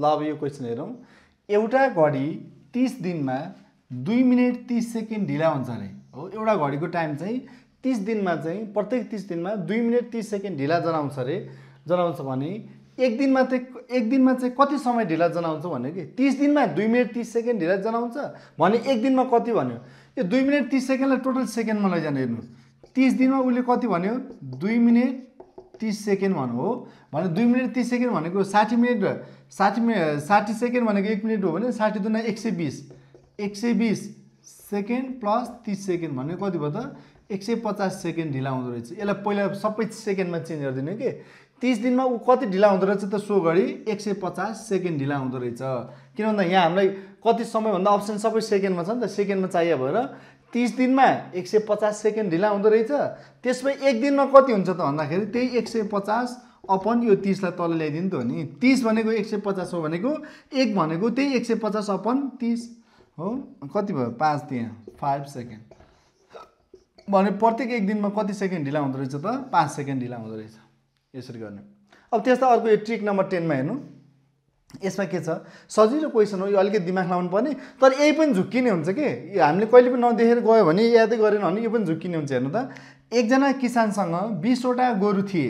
ल अब यो क्वेसन हेरौँ एउटा घडी तिस दिनमा दुई मिनट तिस सेकेन्ड ढिला हुन्छ अरे हो एउटा घडीको टाइम चाहिँ तिस दिनमा चाहिँ प्रत्येक तिस दिनमा दुई मिनट तिस सेकेन्ड ढिला जनाउँछ अरे जनाउँछ भने एक दिनमा चाहिँ एक दिनमा चाहिँ कति समय ढिला जनाउँछ भन्यो कि तिस दिनमा दुई मिनट तिस सेकेन्ड ढिला जनाउँछ भने एक दिनमा कति भन्यो यो दुई मिनट तिस सेकेन्डलाई टोटल सेकेन्डमा लैजाने हेर्नुहोस् तिस दिनमा उसले कति भन्यो दुई मिनट तिस सेकेन्ड भनौँ हो भने दुई मिनट तिस सेकेन्ड भनेको साठी मिनट साठी मिनट साठी सेकेन्ड भनेको एक मिनट हो भने साठी दुना एक सय बिस एक सय बिस सेकेन्ड प्लस तिस सेकेन्ड भन्ने कति भयो त एक सय पचास सेकेन्ड ढिला हुँदो रहेछ यसलाई पहिला सबै सेकेन्डमा चेन्ज गरिदिने कि तिस दिनमा ऊ कति ढिला हुँदो रहेछ त सो घडी एक सय पचास सेकेन्ड ढिला हुँदो रहेछ किन भन्दा यहाँ हामीलाई कति समयभन्दा अप्सन सबै सेकेन्डमा छ नि त सेकेन्डमा चाहियो भएर तिस दिनमा एक सय पचास सेकेन्ड ढिला हुँदो रहेछ त्यसपछि एक दिनमा कति हुन्छ त भन्दाखेरि त्यही एक सय पचास अपन यो तिसलाई तल ल्याइदिनु त हो नि तिस भनेको एक सय पचास हो भनेको एक भनेको त्यही एक सय पचास अपन तिस हो कति भयो पाँच त्यहाँ फाइभ सेकेन्ड भने प्रत्येक एक दिनमा कति सेकेन्ड ढिला हुँदो रहेछ त पाँच सेकेन्ड ढिला हुँदो रहेछ यसरी गर्ने अब त्यस्तो अर्को यो ट्रिक नम्बर टेनमा हेर्नु यसमा के छ सजिलो क्वेसन हो यो अलिकति दिमाग लाउनु पर्ने तर यही पनि झुक्किने हुन्छ कि यो हामीले कहिले पनि नदेखेर गयो भने यादै गरेन भने यो पनि झुक्किने हुन्छ हेर्नु त एकजना किसानसँग बिसवटा गोरु थिए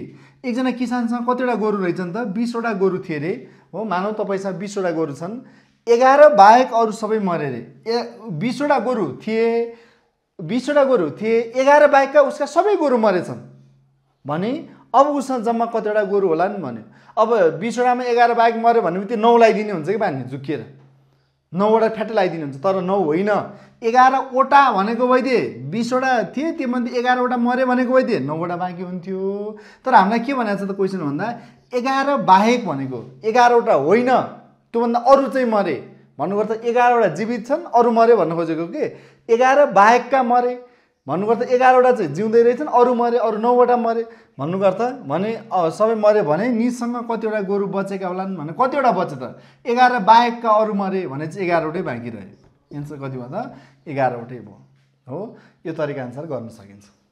एकजना किसानसँग कतिवटा गोरु रहेछन् त बिसवटा गोरु थिए अरे हो मानव तपाईँसँग बिसवटा गोरु छन् एघार बाहेक अरू सबै मरे रे ए बिसवटा गोरु थिए बिसवटा गोरु थिए एघार बाहेकका उसका सबै गोरु मरेछन् भने अब उसमा जम्मा कतिवटा गोरु होला नि भन्यो अब बिसवटामा एघार बाहेक मऱ्यो भने त्यो नौ लगाइदिने हुन्छ कि बानी झुक्किएर नौवटा फ्याटै लगाइदिने हुन्छ तर नौ होइन एघारवटा भनेको भइदिए बिसवटा थिए त्योमध्ये एघारवटा मऱ्यो भनेको भइदिए नौवटा बाँकी हुन्थ्यो तर हामीलाई के भनेको छ त क्वेसन भन्दा एघार बाहेक भनेको एघारवटा होइन त्योभन्दा अरू चाहिँ मरे भन्नुपर्दा एघारवटा जीवित छन् अरू मरे भन्नु खोजेको के एघार बाहेकका मरे भन्नुपर्दा एघारवटा चाहिँ जिउँदै रहेछन् अरू मरे अरू नौवटा मरे भन्नुपर्छ भने सबै मरे भने निसँग कतिवटा गोरु बचेका होलान् भने कतिवटा बचे त एघार बाहेकका अरू मरे भने चाहिँ एघारवटै बाँकी रह्यो एन्सर कति भन्दा एघारवटै भयो हो यो तरिका अनुसार गर्न सकिन्छ